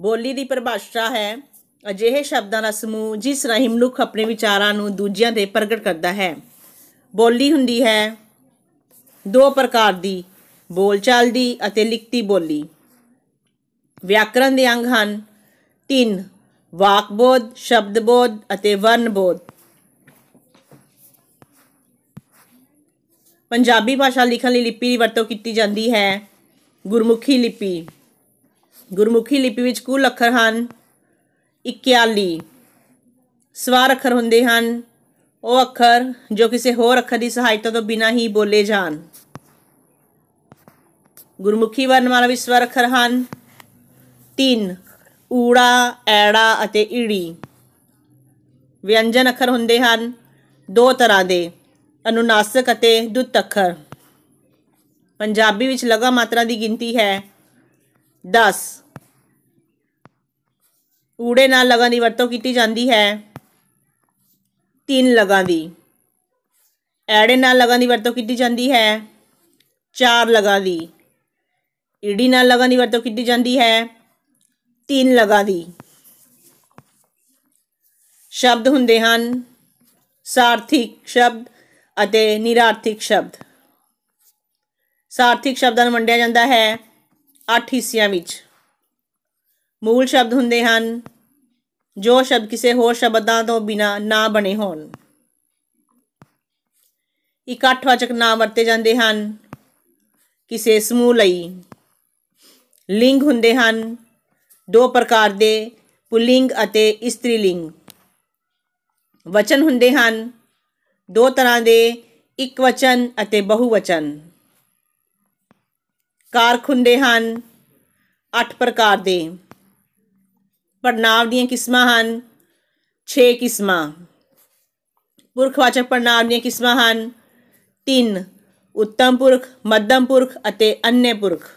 ਬੋਲੀ ਦੀ ਪਰਿਭਾਸ਼ਾ ਹੈ ਅਜਿਹੇ ਸ਼ਬਦਾਂ ਦਾ ਸਮੂਹ ਜਿਸ ਰਾਹੀਂ ਮਨੁੱਖ ਆਪਣੇ ਵਿਚਾਰਾਂ ਨੂੰ ਦੂਜਿਆਂ ਦੇ ਪ੍ਰਗਟ ਕਰਦਾ ਹੈ ਬੋਲੀ ਹੁੰਦੀ ਹੈ ਦੋ ਪ੍ਰਕਾਰ ਦੀ ਬੋਲਚਾਲ ਦੀ ਅਤੇ ਲਿਖਤੀ ਬੋਲੀ ਵਿਆਕਰਨ ਦੇ ਅੰਗ ਹਨ ਤਿੰਨ ਵਾਕਬੋਧ ਸ਼ਬਦਬੋਧ ਅਤੇ ਵਰਨਬੋਧ ਪੰਜਾਬੀ ਭਾਸ਼ਾ ਲਿਖਣ ਲਈ ਲਿਪੀ ਦੀ ਵਰਤੋਂ ਕੀਤੀ ਜਾਂਦੀ ਹੈ ਗੁਰਮੁਖੀ ਲਿਪੀ ਗੁਰਮੁਖੀ ਲਿਪੀ ਵਿੱਚ ਕੁੱਲ ਅੱਖਰ ਹਨ 41 ਸਵਾਰ ਅੱਖਰ ਹੁੰਦੇ ਹਨ ਉਹ ਅੱਖਰ ਜੋ ਕਿਸੇ ਹੋਰ ਅੱਖਰ ਦੀ ਸਹਾਇਤਾ ਤੋਂ ਬਿਨਾਂ ਹੀ ਬੋਲੇ ਜਾਣ ਗੁਰਮੁਖੀ ਵਰਨਮਾਲਾ ਵਿੱਚ ਸਵਰ ਅੱਖਰ ਹਨ 3 ਊੜਾ ਐੜਾ ਅਤੇ ਈੜੀ ਵਿਅੰਜਨ ਅੱਖਰ ਹੁੰਦੇ ਹਨ ਦੋ ਤਰ੍ਹਾਂ ਦੇ ਅਨੁਨਾਸਿਕ ਅਤੇ ਦੁੱਤ ਅੱਖਰ ਪੰਜਾਬੀ ਵਿੱਚ ਲਗਾ ਮਾਤਰਾ ਦੀ ਗਿਣਤੀ ਹੈ 10 ਊੜੇ ਨਾਲ ਲਗਾਂ ਦੀ ਵਰਤੋਂ ਕੀਤੀ ਜਾਂਦੀ ਹੈ ਤਿੰਨ ਲਗਾ ਦੀ ਐੜੇ ਨਾਲ ਲਗਾਂ ਦੀ ਵਰਤੋਂ ਕੀਤੀ ਜਾਂਦੀ ਹੈ ਚਾਰ ਲਗਾ ਦੀ ਈੜੀ ਨਾਲ ਲਗਾਂ ਦੀ ਵਰਤੋਂ ਕੀਤੀ ਜਾਂਦੀ ਹੈ ਤਿੰਨ ਲਗਾ ਦੀ ਸ਼ਬਦ ਹੁੰਦੇ ਹਨ ਸਾਰਥਿਕ ਸ਼ਬਦ ਅਤੇ ਨਿਰਾਰਥਿਕ ਸ਼ਬਦ ਸਾਰਥਿਕ ਸ਼ਬਦਾਂ ਨੂੰ ਵੰਡਿਆ ਜਾਂਦਾ ਹੈ 8 ਹਿੱਸਿਆਂ ਵਿੱਚ ਮੂਲ ਸ਼ਬਦ ਹੁੰਦੇ ਹਨ ਜੋ ਸ਼ਬਦ ਕਿਸੇ ਹੋਰ ਸ਼ਬਦਾਂ ਤੋਂ ਬਿਨਾ ਨਾ ਬਣੇ ਹੋਣ ਇਕੱਠਵਾਚਕ ਨਾਮ ਵਰਤੇ ਜਾਂਦੇ ਹਨ ਕਿਸੇ ਸਮੂਹ ਲਈ ਲਿੰਗ ਹੁੰਦੇ ਹਨ ਦੋ ਪ੍ਰਕਾਰ ਦੇ ਪੁਲਿੰਗ ਅਤੇ ਇਸਤਰੀ ਲਿੰਗ ਵਚਨ ਹੁੰਦੇ ਹਨ ਦੋ ਤਰ੍ਹਾਂ ਦੇ ਇੱਕ ਵਚਨ ਅਤੇ ਬਹੁਵਚਨ ਕਾਰਕ ਹੁੰਦੇ ਹਨ ਅੱਠ ਪ੍ਰਕਾਰ ਦੇ ਪੜਨਾਵ ਦੀਆਂ ਕਿਸਮਾਂ ਹਨ 6 ਕਿਸਮਾਂ ਪੁਰਖਵਾਚਕ ਪੜਨਾਵ ਦੀਆਂ ਕਿਸਮਾਂ ਹਨ 3 ਉੱਤਮ ਪੁਰਖ ਮੱਧਮ ਪੁਰਖ ਅਤੇ ਅੰਨੇ ਪੁਰਖ